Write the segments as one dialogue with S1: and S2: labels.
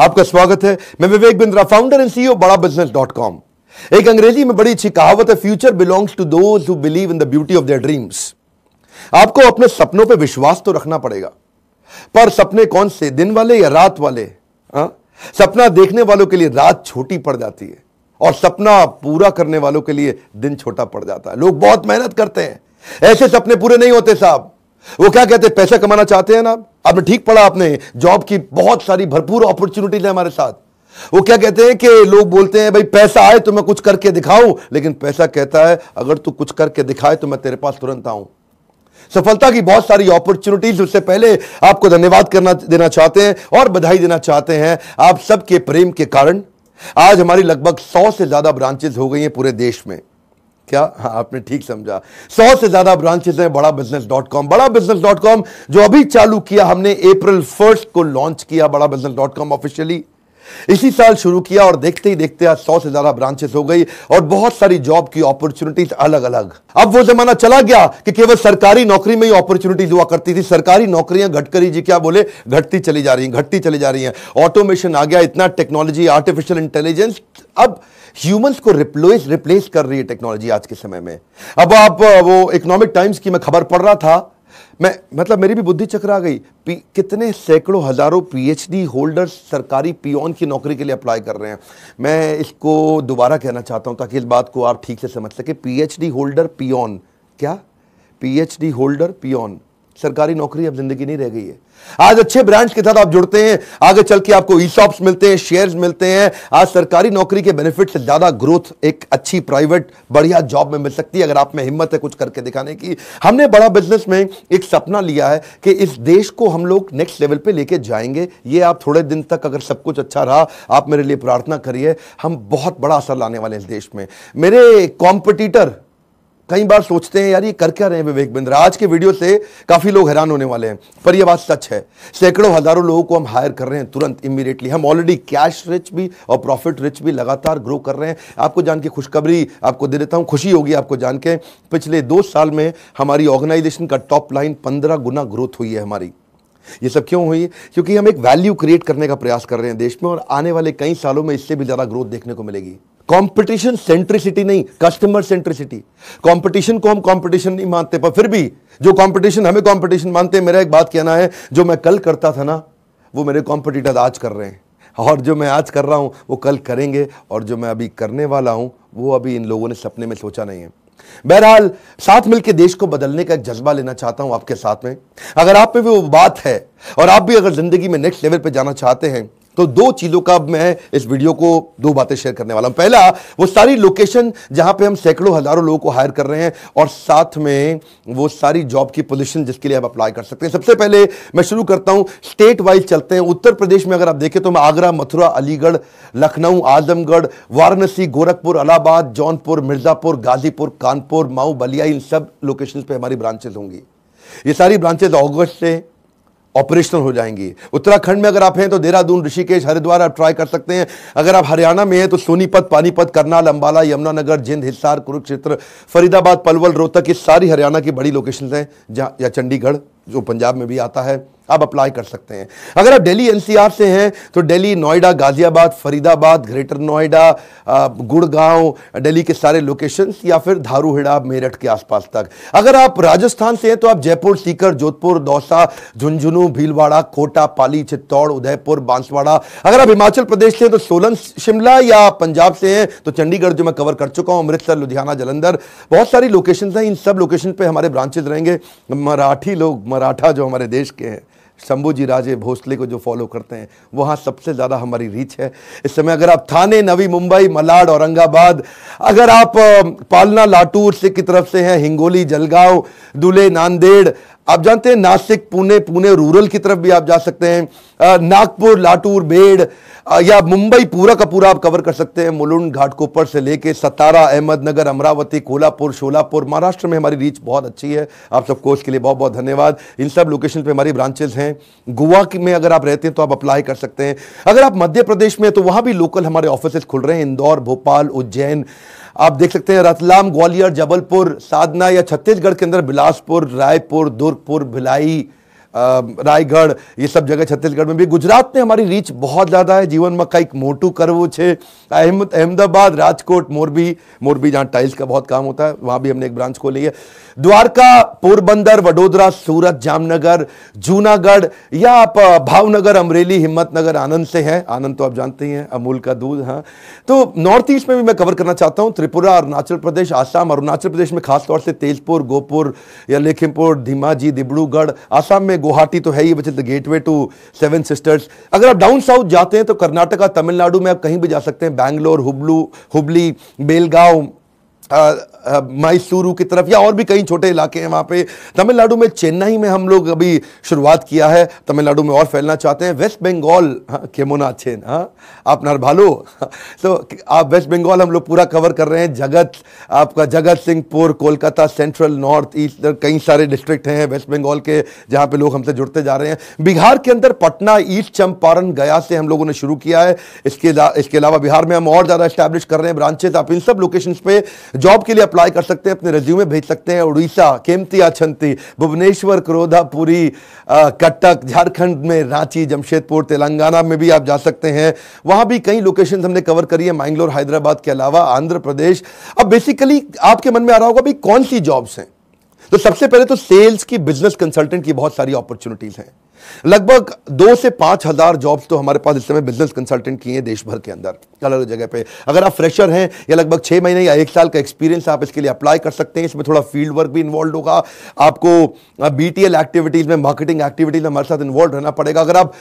S1: आपका स्वागत है मैं Vivek Bindra founder and CEO Bada business dot com एक अंग्रेजी में बड़ी अच्छी कहावत है future belongs to those who believe in the beauty of their dreams आपको अपने सपनों पर विश्वास तो रखना पड़ेगा पर सपने कौन से दिन वाले या रात वाले हा? सपना देखने वालों के लिए रात छोटी पड़ जाती है और सपना पूरा करने वालों के लिए दिन छोटा पड़ जाता है लोग बहुत मेहनत करते हैं ऐसे सपने पूरे नहीं होते साहब वो क्या कहते हैं पैसा कमाना चाहते हैं ना आपने ठीक पढ़ा आपने जॉब की बहुत सारी भरपूर अपॉर्चुनिटीज है हमारे साथ वो क्या कहते हैं कि लोग बोलते हैं भाई पैसा आए तो मैं कुछ करके दिखाऊं लेकिन पैसा कहता है अगर तू कुछ करके दिखाए तो मैं तेरे पास तुरंत आऊं सफलता की बहुत सारी अपॉर्चुनिटीज उससे पहले आपको धन्यवाद करना देना चाहते हैं और बधाई देना चाहते हैं आप सबके प्रेम के कारण आज हमारी लगभग सौ से ज्यादा ब्रांचेज हो गई हैं पूरे देश में क्या हाँ आपने ठीक समझा सौ से ज्यादा ब्रांचेस हैं Bada business dot com Bada business dot com जो अभी चालू किया हमने अप्रैल फर्स्ट को लॉन्च किया बड़ा बिजनेस डॉट कॉम ऑफिशियली इसी साल शुरू किया और देखते ही देखते आज सौ से ज्यादा ब्रांचेस हो गई और बहुत सारी जॉब की अपॉर्चुनिटीज अलग अलग अब वो जमाना चला गया कि केवल सरकारी नौकरी में ही अपॉर्चुनिटीज हुआ करती थी सरकारी नौकरियां गडकरी जी क्या बोले घटती चली जा रही हैं घटती चली जा रही हैं ऑटोमेशन आ गया इतना टेक्नोलॉजी आर्टिफिशियल इंटेलिजेंस अब ह्यूमंस को रिप्लेस रिप्लेस कर रही है टेक्नोलॉजी आज के समय में अब आप वो इकोनॉमिक टाइम्स की मैं खबर पढ़ रहा था मैं मतलब मेरी भी बुद्धि चकरा गई कितने सैकड़ों हज़ारों पीएचडी होल्डर्स सरकारी पियोन की नौकरी के लिए अप्लाई कर रहे हैं मैं इसको दोबारा कहना चाहता हूं ताकि इस बात को आप ठीक से समझ सके पीएचडी होल्डर पियोन क्या पीएचडी होल्डर पियोन सरकारी नौकरी अब जिंदगी नहीं रह गई है आज अच्छे ब्रांच के साथ आप जुड़ते हैं आगे चल के आपको ई शॉप्स मिलते हैं शेयर्स मिलते हैं आज सरकारी नौकरी के बेनिफिट से ज्यादा ग्रोथ एक अच्छी प्राइवेट बढ़िया जॉब में मिल सकती है अगर आप में हिम्मत है कुछ करके दिखाने की हमने बड़ा बिजनेस में एक सपना लिया है कि इस देश को हम लोग नेक्स्ट लेवल पर लेके जाएंगे ये आप थोड़े दिन तक अगर सब कुछ अच्छा रहा आप मेरे लिए प्रार्थना करिए हम बहुत बड़ा असर लाने वाले इस देश में मेरे कॉम्पिटिटर कई बार सोचते हैं यार ये कर क्या रहे हैं विवेक बिंद्रा आज के वीडियो से काफ़ी लोग हैरान होने वाले हैं पर यह बात सच है सैकड़ों हज़ारों लोगों को हम हायर कर रहे हैं तुरंत इमीडिएटली हम ऑलरेडी कैश रिच भी और प्रॉफिट रिच भी लगातार ग्रो कर रहे हैं आपको जान के खुशखबरी आपको दे देता हूँ खुशी होगी आपको जान के पिछले दो साल में हमारी ऑर्गेनाइजेशन का टॉप लाइन पंद्रह गुना ग्रोथ हुई है हमारी ये सब क्यों हुई क्योंकि हम एक वैल्यू क्रिएट करने का प्रयास कर रहे हैं देश में और आने वाले कई सालों में इससे भी ज़्यादा ग्रोथ देखने को मिलेगी कंपटीशन सेंट्रिसिटी नहीं कस्टमर सेंट्रिसिटी कंपटीशन को हम कंपटीशन नहीं मानते पर फिर भी जो कंपटीशन हमें कंपटीशन मानते हैं मेरा एक बात कहना है जो मैं कल करता था ना वो मेरे कॉम्पिटिटर आज कर रहे हैं और जो मैं आज कर रहा हूँ वो कल करेंगे और जो मैं अभी करने वाला हूँ वो अभी इन लोगों ने सपने में सोचा नहीं है बहरहाल साथ मिलकर देश को बदलने का एक जज्बा लेना चाहता हूं आपके साथ में अगर आप में भी वो बात है और आप भी अगर जिंदगी में नेक्स्ट लेवल पे जाना चाहते हैं तो दो चीज़ों का मैं इस वीडियो को दो बातें शेयर करने वाला हूं पहला वो सारी लोकेशन जहां पे हम सैकड़ों हज़ारों लोगों को हायर कर रहे हैं और साथ में वो सारी जॉब की पोजिशन जिसके लिए आप अप्लाई कर सकते हैं सबसे पहले मैं शुरू करता हूं स्टेट वाइज चलते हैं उत्तर प्रदेश में अगर आप देखें तो मैं आगरा मथुरा अलीगढ़ लखनऊ आजमगढ़ वाराणसी गोरखपुर अलाहाबाद जौनपुर मिर्ज़ापुर गाज़ीपुर कानपुर माऊ बलिया इन सब लोकेशन पर हमारी ब्रांचेज होंगी ये सारी ब्रांचेज अगस्त से ऑपरेशनल हो जाएंगी उत्तराखंड में अगर आप हैं तो देहरादून ऋषिकेश हरिद्वार आप ट्राई कर सकते हैं अगर आप हरियाणा में हैं तो सोनीपत पानीपत करनाल अंबाला यमुनानगर जिंद हिसार कुरुक्षेत्र फरीदाबाद पलवल रोहतक ये सारी हरियाणा की बड़ी लोकेशन हैं जहाँ या चंडीगढ़ जो पंजाब में भी आता है आप अप्लाई कर सकते हैं अगर आप दिल्ली एनसीआर से हैं तो दिल्ली नोएडा गाज़ियाबाद फरीदाबाद ग्रेटर नोएडा गुड़गांव दिल्ली के सारे लोकेशंस या फिर धारूहिड़ा मेरठ के आसपास तक अगर आप राजस्थान से हैं तो आप जयपुर सीकर जोधपुर दौसा झुंझुनू भीलवाड़ा कोटा पाली चित्तौड़ उदयपुर बांसवाड़ा अगर आप हिमाचल प्रदेश से हैं तो सोलन शिमला या पंजाब से हैं तो चंडीगढ़ जो मैं कवर कर चुका हूँ अमृतसर लुधियाना जलंधर बहुत सारी लोकेशन हैं इन सब लोकेशन पर हमारे ब्रांचेज रहेंगे मराठी लोग मराठा जो हमारे देश के हैं शंभुजी राजे भोसले को जो फॉलो करते हैं वहाँ सबसे ज़्यादा हमारी रीच है इस समय अगर आप थाने नवी मुंबई मलाड औरंगाबाद अगर आप पालना लाटूर से की तरफ से हैं हिंगोली जलगांव दुले नांदेड़ आप जानते हैं नासिक पुणे पुणे रूरल की तरफ भी आप जा सकते हैं नागपुर लाटूर बेड़ या मुंबई पूरा का पूरा आप कवर कर सकते हैं मुलुंड घाटकोपर से लेके सतारा अहमदनगर अमरावती कोल्हापुर शोलापुर महाराष्ट्र में हमारी रीच बहुत अच्छी है आप सबको के लिए बहुत बहुत धन्यवाद इन सब लोकेशन पर हमारी ब्रांचेज हैं गोवा में अगर आप रहते हैं तो आप अप्लाई कर सकते हैं अगर आप मध्य प्रदेश में तो वहाँ भी लोकल हमारे ऑफिस खुल रहे हैं इंदौर भोपाल उज्जैन आप देख सकते हैं रतलाम ग्वालियर जबलपुर साधना या छत्तीसगढ़ के अंदर बिलासपुर रायपुर दुर्गपुर भिलाई रायगढ़ ये सब जगह छत्तीसगढ़ में भी गुजरात में हमारी रीच बहुत ज़्यादा है में कई मोटू करव છે अहमद अहमदाबाद राजकोट मोरबी मोरबी जहाँ टाइल्स का बहुत काम होता है वहाँ भी हमने एक ब्रांच खोली है द्वारका पोरबंदर वडोदरा सूरत जामनगर जूनागढ़ या आप भावनगर अमरेली हिम्मतनगर आनंद से हैं आनंद तो आप जानते ही हैं अमूल का दूध हाँ तो नॉर्थ ईस्ट में भी मैं कवर करना चाहता हूँ त्रिपुरा अरुणाचल प्रदेश आसाम अरुणाचल प्रदेश में खासतौर से तेजपुर गोपुर या लेखिमपुर धीमाजी डिब्रूगढ़ आसाम में गुवाहाटी तो है ही बच्चे the gateway to seven sisters अगर आप डाउन साउथ जाते हैं तो कर्नाटका तमिलनाडु में आप कहीं भी जा सकते हैं बैंगलोर हुबलू हुबली बेलगांव मैसूरू की तरफ या और भी कई छोटे इलाके हैं वहाँ पे तमिलनाडु में चेन्नई में हम लोग अभी शुरुआत किया है तमिलनाडु में और फैलना चाहते हैं वेस्ट बंगाल हाँ केमोना चेन हाँ आप नरभालो हाँ, तो आप वेस्ट बंगाल हम लोग पूरा कवर कर रहे हैं जगत आपका Jagatsinghpur Kolkata central north east कई सारे डिस्ट्रिक्ट हैं वेस्ट बंगाल के जहाँ पर लोग हमसे जुड़ते जा रहे हैं बिहार के अंदर पटना ईस्ट चंपारण गया से हम लोगों ने शुरू किया है इसके इसके अलावा बिहार में हम और ज़्यादा इस्टेब्लिश कर रहे हैं ब्रांचेज आप इन सब लोकेशन पर जॉब के लिए अप्लाई कर सकते हैं अपने रेज्यूमे भेज सकते हैं उड़ीसा केमती अछंती भुवनेश्वर क्रोधापुरी कटक झारखंड में रांची जमशेदपुर तेलंगाना में भी आप जा सकते हैं वहाँ भी कई लोकेशन हमने कवर करी है मैंगलोर हैदराबाद के अलावा आंध्र प्रदेश अब बेसिकली आपके मन में आ रहा होगा भाई कौन सी जॉब्स हैं तो सबसे पहले तो सेल्स की बिजनेस कंसल्टेंट की बहुत सारी अपॉर्चुनिटीज़ हैं लगभग दो से पाँच हज़ार जॉब्स तो हमारे पास इस समय बिजनेस कंसल्टेंट की हैं देश भर के अंदर अलग अलग जगह पे अगर आप फ्रेशर हैं या लगभग छः महीने या एक साल का एक्सपीरियंस आप इसके लिए अप्लाई कर सकते हैं इसमें थोड़ा फील्ड वर्क भी इन्वॉल्व होगा आपको बी एक्टिविटीज़ में मार्केटिंग एक्टिविटीज़ में हमारे साथ इन्वॉल्व रहना पड़ेगा अगर आप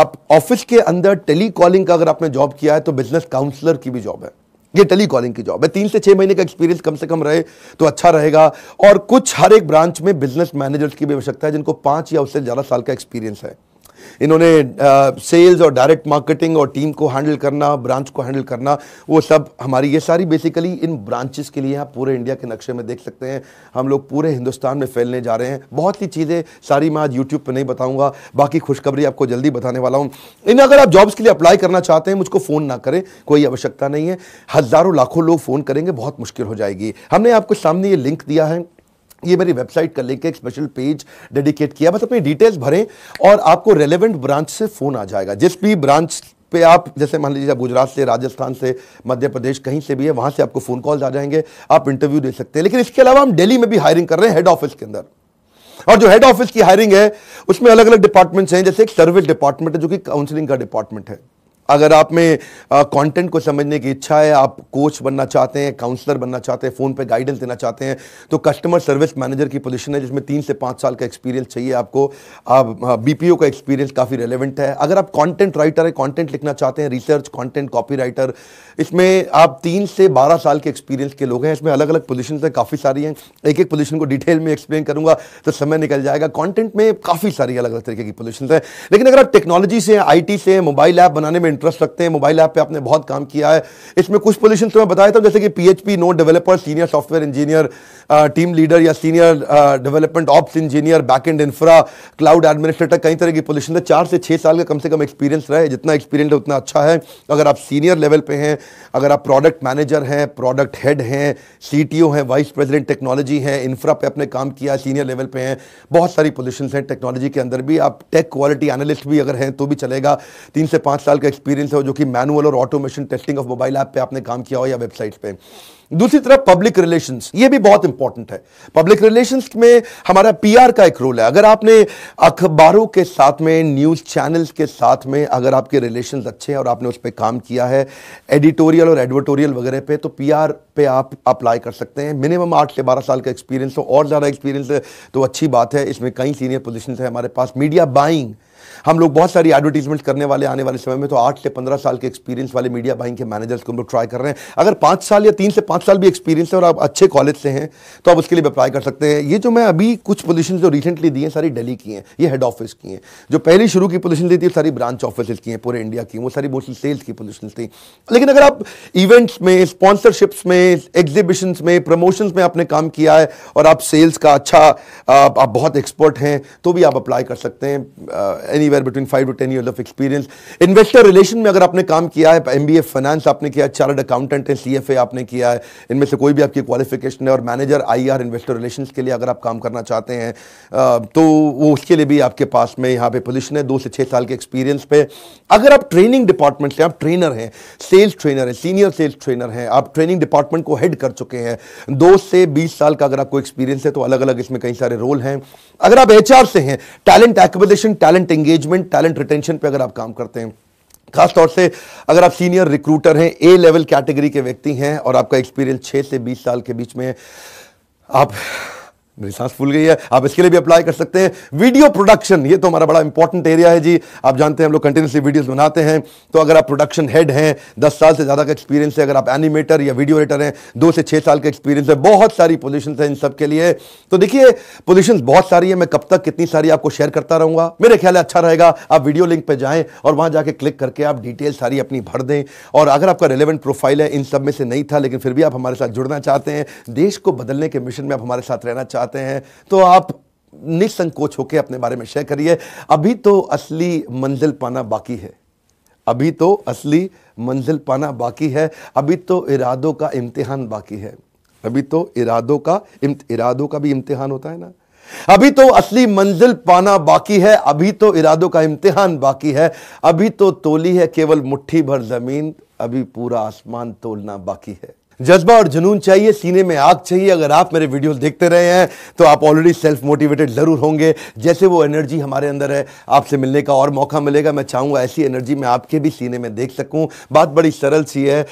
S1: आप ऑफिस के अंदर टेली का अगर आपने जॉब किया है तो बिजनेस काउंसलर की भी जॉब है ये टेली कॉलिंग की जॉब है तीन से छह महीने का एक्सपीरियंस कम से कम रहे तो अच्छा रहेगा और कुछ हर एक ब्रांच में बिजनेस मैनेजर्स की भी आवश्यकता है जिनको पांच या उससे ज़्यादा साल का एक्सपीरियंस है इन्होंने सेल्स और डायरेक्ट मार्केटिंग और टीम को हैंडल करना ब्रांच को हैंडल करना वो सब हमारी ये सारी बेसिकली इन ब्रांचेस के लिए आप पूरे इंडिया के नक्शे में देख सकते हैं हम लोग पूरे हिंदुस्तान में फैलने जा रहे हैं बहुत सी चीज़ें सारी मैं आज यूट्यूब पर नहीं बताऊँगा बाकी खुशखबरी आपको जल्दी बताने वाला हूँ इन अगर आप जॉब्स के लिए अप्लाई करना चाहते हैं मुझको फ़ोन ना करें कोई आवश्यकता नहीं है हज़ारों लाखों लोग फ़ोन करेंगे बहुत मुश्किल हो जाएगी हमने आपको सामने ये लिंक दिया है ये मेरी वेबसाइट का लिंक एक स्पेशल पेज डेडिकेट किया बस अपनी डिटेल्स भरें और आपको रेलेवेंट ब्रांच से फ़ोन आ जाएगा जिस भी ब्रांच पे आप जैसे मान लीजिए आप गुजरात से राजस्थान से मध्य प्रदेश कहीं से भी है वहाँ से आपको फ़ोन कॉल्स आ जाएंगे आप इंटरव्यू दे सकते हैं लेकिन इसके अलावा हम डेली में भी हायरिंग कर रहे हैं हेड ऑफिस के अंदर और जो हेड ऑफिस की हायरिंग है उसमें अलग अलग डिपार्टमेंट्स हैं जैसे एक सर्विस डिपार्टमेंट है जो कि काउंसलिंग का डिपार्टमेंट है अगर आप में कंटेंट को समझने की इच्छा है आप कोच बनना चाहते हैं काउंसलर बनना चाहते हैं फ़ोन पे गाइडेंस देना चाहते हैं तो कस्टमर सर्विस मैनेजर की पोजीशन है जिसमें तीन से पाँच साल का एक्सपीरियंस चाहिए आपको आप बीपीओ का एक्सपीरियंस काफ़ी रेलिवेंट है अगर आप कॉन्टेंट राइटर है कॉन्टेंट लिखना चाहते हैं रिसर्च कॉन्टेंट कॉपी राइटर इसमें आप तीन से बारह साल के एक्सपीरियंस के लोग हैं इसमें अलग अलग पोजिशन है काफ़ी सारी हैं एक एक पोजिशन को डिटेल में एक्सप्लेन करूँगा तो समय निकल जाएगा कॉन्टेंट में काफ़ी सारी अलग अलग तरीके की पोजिशन है लेकिन अगर आप टेक्नोलॉजी से आई से मोबाइल ऐप बनाने में इंटरेस्ट रखते हैं मोबाइल ऐप पे आपने बहुत काम किया है इसमें कुछ पोजिशन तो मैं बताया था जैसे कि P H P node developer senior software engineer team leader या senior development ops engineer back end infra cloud administrator कई तरह की पोजिशन है चार से छः साल का कम से कम एक्सपीरियंस रहे जितना एक्सपीरियंस है उतना अच्छा है अगर आप सीनियर लेवल पर हैं अगर आप प्रोडक्ट मैनेजर हैं प्रोडक्ट हेड हैं सी टी ओ हैं वाइस प्रेजिडेंट टेक्नोलॉजी हैं इंफ्रा पे आपने काम किया सीनियर लेवल पर हैं बहुत सारी पोजिशन हैं टेक्नोलॉजी के अंदर भी आप टेक क्वालिटी एनालिस्ट भी अगर हैं तो भी चलेगा तीन से पाँच साल का एक्सपीरियंस एक्सपीरियंस है जो कि मैनुअल और automation testing of mobile app पे आपने काम किया हो या वेबसाइट पे दूसरी तरफ पब्लिक रिलेशंस ये भी बहुत इंपॉर्टेंट है पब्लिक रिलेशंस में हमारा पीआर का एक रोल है अगर आपने अखबारों के साथ में न्यूज़ चैनल्स के साथ में अगर आपके रिलेशंस अच्छे हैं और आपने उस पर काम किया है एडिटोरियल और एडवर्टोरियल वगैरह पे तो पीआर पे आप अप्लाई कर सकते हैं मिनिमम आठ से बारह साल का एक्सपीरियंस हो और ज़्यादा एक्सपीरियंस है तो अच्छी बात है इसमें कई सीनियर पोजिशन है हमारे पास मीडिया बाइंग हम लोग बहुत सारी एडवर्टीजमेंट करने वाले आने वाले समय में तो आठ से पंद्रह साल के एक्सपीरियंस वाले मीडिया बाइंग के मैनेजर्स को हम लोग ट्राई कर रहे हैं अगर पाँच साल या तीन से पाँच साल भी एक्सपीरियंस है और आप अच्छे कॉलेज से हैं तो आप उसके लिए अप्लाई कर सकते हैं ये जो मैं अभी कुछ पोजिशन जो रिसेंटली दी हैं सारी डेली की हैं ये हेड ऑफिस की हैं जो पहली शुरू की पोजिशन दी थी सारी ब्रांच ऑफिस की हैं पूरे इंडिया की वो सारी मोस्टली सेल्स की पोजिशन थी लेकिन अगर आप इवेंट्स में स्पॉन्सरशिप्स में एग्जीबिशन में प्रमोशंस में आपने काम किया है और आप सेल्स का अच्छा आप बहुत एक्सपर्ट हैं तो भी आप अप्लाई कर सकते हैं anywhere between five to ten year of experience investor relation में अगर आपने काम किया है एम बी ए फाइनेंस आपने किया है चार्ट अकाउंटेंट है सी एफ ए आपने किया है इनमें से कोई भी आपकी क्वालिफिकेशन है और manager I R investor relation के लिए अगर आप काम करना चाहते हैं तो वो उसके लिए भी आपके पास में यहाँ पे पोजिशन है दो से छः साल के एक्सपीरियंस पे अगर आप ट्रेनिंग डिपार्टमेंट से आप ट्रेनर हैं सेल्स ट्रेनर हैं सीनियर सेल्स ट्रेनर हैं आप ट्रेनिंग डिपार्टमेंट को हेड कर चुके हैं दो से बीस साल का अगर आपको एक्सपीरियंस है तो अलग अलग इसमें कई सारे रोल हैं अगर आप एच से हैं talent acquisition talent engagement talent retention पे अगर आप काम करते हैं खासतौर से अगर आप सीनियर रिक्रूटर हैं ए लेवल कैटेगरी के व्यक्ति हैं और आपका एक्सपीरियंस छः से बीस साल के बीच में आप मेरी सांस फूल गई है आप इसके लिए भी अप्लाई कर सकते हैं वीडियो प्रोडक्शन ये तो हमारा बड़ा इंपॉर्टेंट एरिया है जी आप जानते हैं हम लोग कंटिन्यूसली वीडियोस बनाते हैं तो अगर आप प्रोडक्शन हेड हैं दस साल से ज़्यादा का एक्सपीरियंस है अगर आप एनिमेटर या वीडियो एडिटर हैं दो से छः साल का एक्सपीरियंस है बहुत सारी पोजिशन है इन सब के लिए तो देखिए पोजिशन बहुत सारी है मैं कब तक कितनी सारी आपको शेयर करता रहूँगा मेरे ख्याल है अच्छा रहेगा आप वीडियो लिंक पर जाएँ और वहाँ जाके क्लिक करके आप डिटेल सारी अपनी भर दें और अगर आपका रेलिवेंट प्रोफाइल है इन सब में से नहीं था लेकिन फिर भी आप हमारे साथ जुड़ना चाहते हैं देश को बदलने के मिशन में आप हमारे साथ रहना चाहते चाहते हैं तो आप निसंकोच होकर अपने बारे में शेयर करिए अभी तो असली मंजिल पाना बाकी है अभी तो असली मंजिल पाना बाकी है अभी तो इरादों का इम्तिहान बाकी है अभी तो इरादों का इरादों का भी इम्तिहान होता है ना अभी तो असली मंजिल पाना बाकी है अभी तो इरादों का इम्तिहान बाकी है अभी तो तोली है केवल मुट्ठी भर जमीन अभी पूरा आसमान तोलना बाकी है जज्बा और जुनून चाहिए सीने में आग चाहिए अगर आप मेरे वीडियोस देखते रहे हैं तो आप ऑलरेडी सेल्फ मोटिवेटेड ज़रूर होंगे जैसे वो एनर्जी हमारे अंदर है आपसे मिलने का और मौका मिलेगा मैं चाहूँगा ऐसी एनर्जी मैं आपके भी सीने में देख सकूँ बात बड़ी सरल सी है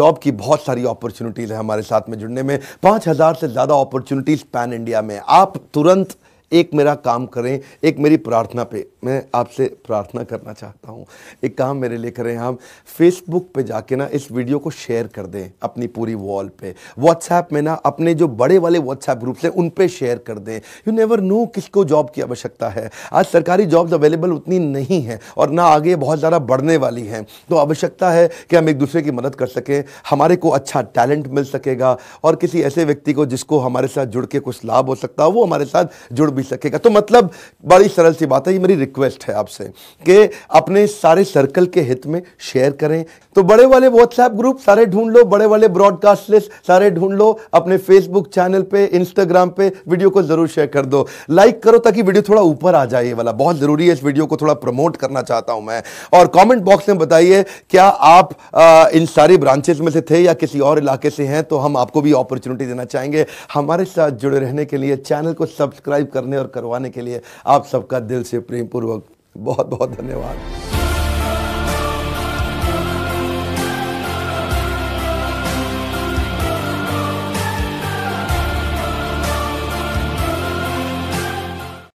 S1: जॉब की बहुत सारी अपॉर्चुनिटीज़ है हमारे साथ में जुड़ने में पाँच से ज़्यादा अपॉर्चुनिटीज़ पैन इंडिया में आप तुरंत एक मेरा काम करें एक मेरी प्रार्थना पे मैं आपसे प्रार्थना करना चाहता हूँ एक काम मेरे लिए करें आप फेसबुक पे जाके ना इस वीडियो को शेयर कर दें अपनी पूरी वॉल पे व्हाट्सएप में ना अपने जो बड़े वाले व्हाट्सएप ग्रुप्स हैं उन पे शेयर कर दें यू नेवर नो किसको जॉब की आवश्यकता है आज सरकारी जॉब्स अवेलेबल उतनी नहीं है और ना आगे बहुत ज़्यादा बढ़ने वाली हैं तो आवश्यकता है कि हम एक दूसरे की मदद कर सकें हमारे को अच्छा टैलेंट मिल सकेगा और किसी ऐसे व्यक्ति को जिसको हमारे साथ जुड़ के कुछ लाभ हो सकता है वो हमारे साथ जुड़ भी सकेगा तो मतलब बड़ी सरल सी बात है ये मेरी रिक्वेस्ट है आपसे कि अपने सारे सर्कल के हित में शेयर करें तो बड़े वाले व्हाट्सएप ग्रुप सारे ढूंढ लो बड़े वाले ब्रॉडकास्ट लिस्ट सारे ढूंढ लो अपने फेसबुक चैनल पे इंस्टाग्राम पे वीडियो को जरूर शेयर कर दो लाइक करो ताकि वीडियो थोड़ा ऊपर आ जाए वाला बहुत ज़रूरी है इस वीडियो को थोड़ा प्रमोट करना चाहता हूं मैं और कमेंट बॉक्स में बताइए क्या आप आ, इन सारी ब्रांचेस में से थे या किसी और इलाके से हैं तो हम आपको भी अपॉर्चुनिटी देना चाहेंगे हमारे साथ जुड़े रहने के लिए चैनल को सब्सक्राइब करना करने और करवाने के लिए आप सबका दिल से प्रेम पूर्वक बहुत बहुत धन्यवाद